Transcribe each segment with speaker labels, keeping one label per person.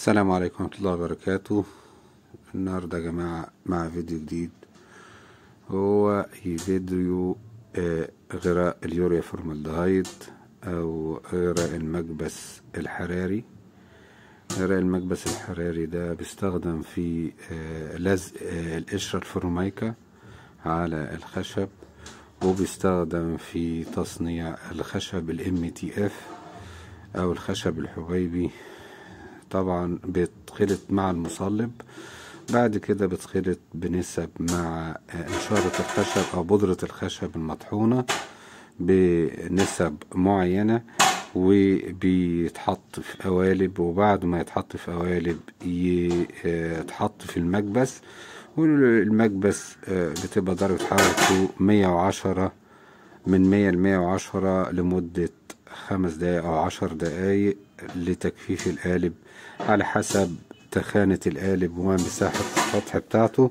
Speaker 1: السلام عليكم ورحمة الله وبركاته النهاردة يا جماعة مع فيديو جديد هو فيديو آه، غراء اليوريا فورمالدهايد أو غراء المكبس الحراري غراء المكبس الحراري ده بيستخدم في آه، لزق آه، القشرة الفورمايكا على الخشب وبيستخدم في تصنيع الخشب الام تي اف او الخشب الحبيبي طبعا بيتخلط مع المصلب بعد كده بتخلط بنسب مع آه، نشارة الخشب أو بودرة الخشب المطحونة بنسب معينة وبيتحط في قوالب وبعد ما يتحط في قوالب آه، يتحط في المكبس والمكبس آه، بتبقى درجة حرارته مية وعشرة من مية لمية وعشرة لمدة خمس دقايق أو عشر دقايق لتجفيف القالب على حسب تخانة القالب ومساحة السطح بتاعته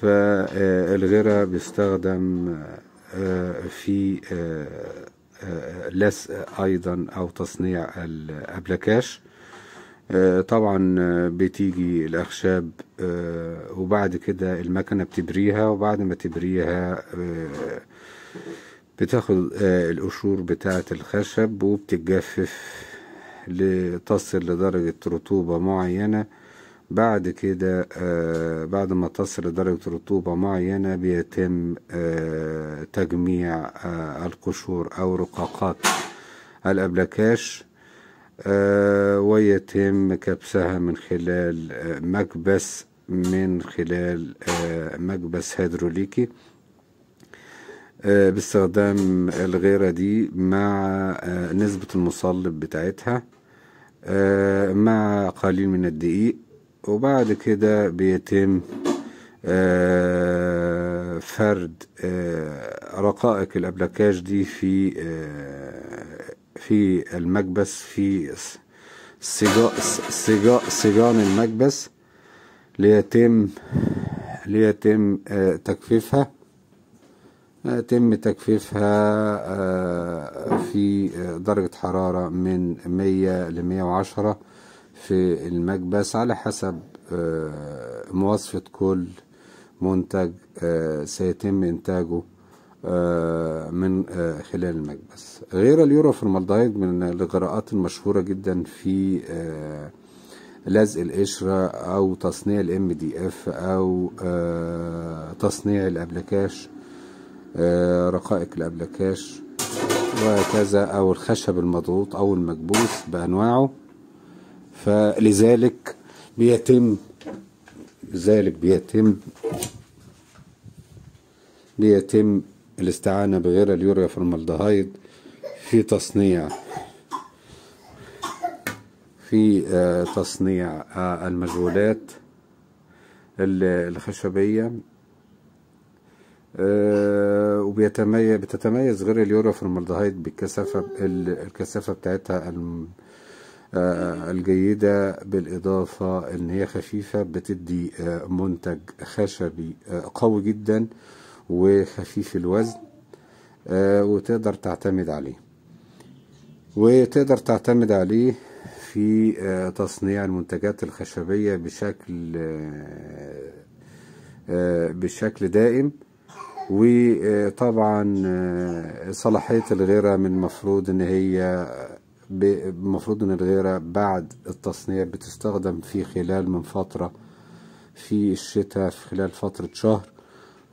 Speaker 1: فالغرة بيستخدم آه، في آه، آه، لسق أيضا أو تصنيع الأبلكاش طبعا بتيجي الأخشاب وبعد كده المكنة بتبريها وبعد ما تبريها بتاخد القشور بتاعة الخشب وبتتجفف لتصل لدرجة رطوبة معينة بعد كده آه، بعد ما تصل لدرجة رطوبة معينة بيتم آه، تجميع آه، القشور أو رقاقات الأبلكاش ويتم كبسها من خلال مكبس من خلال مكبس هيدروليكي آه، باستخدام الغيرة دي مع آه، نسبة المصلب بتاعتها آه، مع قليل من الدقيق وبعد كده بيتم فرد رقائق الابلكاش دي في في المكبس في سجان المكبس ليتم ليتم تجفيفها تم تجفيفها آه، في درجة حرارة من 100 ل 110 في المكبس على حسب آه، مواصفة كل منتج آه، سيتم إنتاجه من خلال المكبس غير اليوروفرمالدهيد من الإغراءات المشهورة جدا في لزق القشرة أو تصنيع الام دي اف أو تصنيع الأبلكاش آه، رقائق الأبلكاش وكذا أو الخشب المضغوط أو المكبوس بأنواعه فلذلك بيتم لذلك بيتم بيتم الاستعانة بغير اليوريا فورمالدهايد في تصنيع في آه، تصنيع آه، المجهولات الخشبية آه، وبيتميز بتتميز غير اليورو في المالدهايد بالكثافه الكثافه بتاعتها آه، الجيده بالاضافه ان هي خفيفه بتدي آه، منتج خشبي قوي جدا وخفيف الوزن وتقدر تعتمد عليه وتقدر تعتمد عليه في تصنيع المنتجات الخشبيه بشكل بشكل دائم وطبعا آه، صلاحية الغيرة من المفروض ان هي المفروض ان الغيرة بعد التصنيع بتستخدم في خلال من فترة في الشتاء في خلال فترة شهر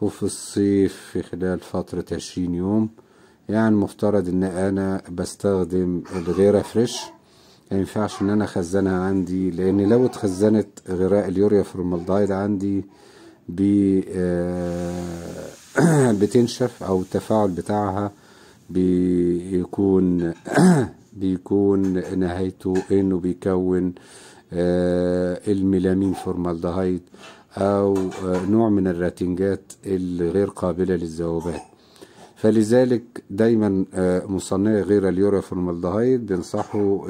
Speaker 1: وفي الصيف في خلال فترة عشرين يوم يعني المفترض ان انا بستخدم الغيرة فريش مينفعش ان انا اخزنها عندي لان لو اتخزنت غراء اليوريا فورمالدايد عندي ب آه بتنشف او التفاعل بتاعها بيكون بيكون نهايته انه بيكون آه، الميلامين فورمالدهايد او آه، نوع من الراتنجات الغير قابله للذوبان فلذلك دايما آه، مصنعي غير اليوريا فورمالدهايد بينصحوا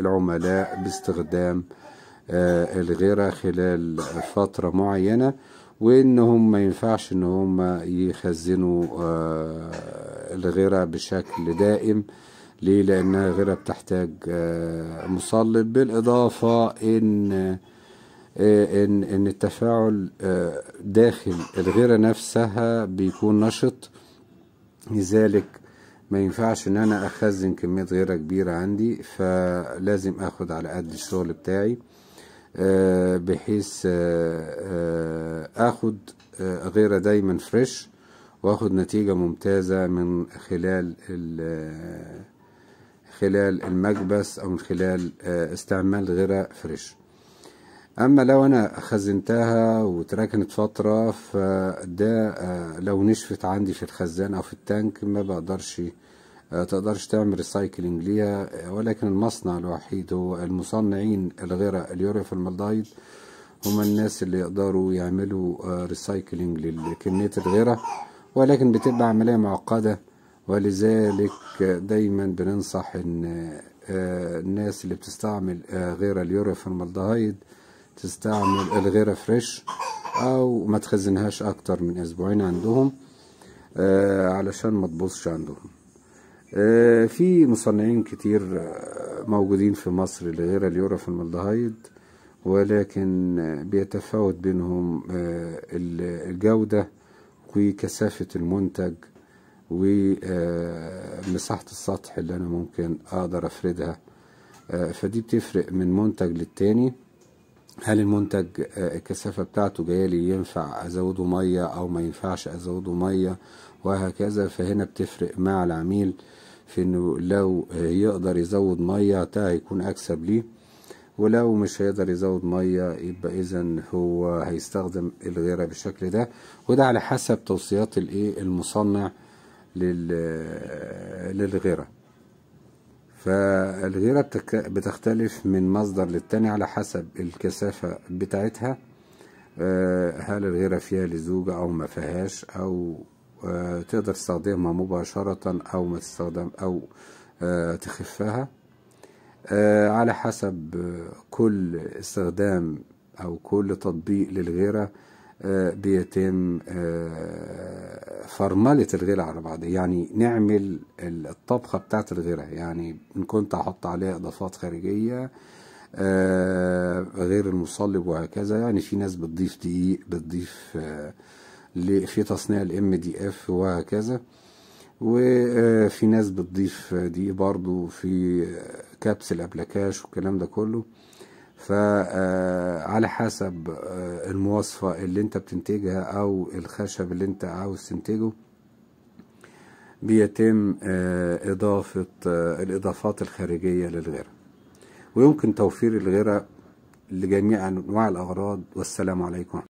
Speaker 1: العملاء باستخدام الغيرة خلال فترة معينة وانهم ما ينفعش ان هم يخزنوا آه، الغيرة بشكل دائم ليه لانها غيرة بتحتاج آه، مصلب بالاضافة ان آه، ان ان التفاعل داخل الغيرة نفسها بيكون نشط لذلك ما ينفعش ان انا اخزن كمية غيرة كبيرة عندي فلازم اخد على قد الشغل بتاعي آه، بحيث آه، آه، اخد غيرة دايما فريش واخد نتيجة ممتازة من خلال خلال المكبس او من خلال استعمال غيرة فريش اما لو انا خزنتها وتركنت فترة فده لو نشفت عندي في الخزان او في التانك ما بقدرش آه، تقدرش تعمل ريسايكلينج ليها آه، ولكن المصنع الوحيد هو المصنعين الغير اليوريفورمالدايد هما الناس اللي يقدروا يعملوا ريسايكلينج آه، لكمية الغيرة ولكن بتبقى عملية معقدة ولذلك دايما بننصح ان الناس اللي بتستعمل غير اليوريفورمالدهايد تستعمل الغيرة فريش او ما تخزنهاش اكتر من اسبوعين عندهم علشان ما تبوظش عندهم آه، في مصنعين كتير آه، موجودين في مصر لغير اليورافورمالدهايد ولكن آه، بيتفاوت بينهم الجودة وكثافة المنتج ومساحة السطح اللي أنا ممكن أقدر أفردها فدي بتفرق من منتج للتاني هل المنتج الكثافة بتاعته جاية ينفع أزوده مية أو ما ينفعش أزوده مية وهكذا فهنا بتفرق مع العميل في انه لو يقدر يزود ميه ده هيكون اكسب ليه ولو مش هيقدر يزود ميه يبقى اذا هو هيستخدم الغيره بالشكل ده وده على حسب توصيات الايه المصنع للغيره فالغيره بتختلف من مصدر للتاني على حسب الكثافه بتاعتها آه، هل الغيره فيها لزوجه او ما فيهاش او آه، تقدر تستخدمها مباشرة أو ما تستخدم أو آه، تخفها آه، على حسب كل استخدام أو كل تطبيق للغيرة بيتم فرملة الغيرة على بعضها يعني نعمل الطبخة بتاعت الغيرة يعني إن كنت أحط عليها إضافات خارجية غير المصلب وهكذا يعني في ناس بتضيف دقيق بتضيف في تصنيع الام دي اف وهكذا وفي ناس بتضيف دي برضو في كابس الابلكاش والكلام ده كله فعلى آه، حسب آه، المواصفة اللي انت بتنتجها او الخشب اللي انت عاوز تنتجه بيتم آه، اضافة الاضافات الخارجية للغيرة ويمكن توفير الغيرة لجميع انواع الاغراض والسلام عليكم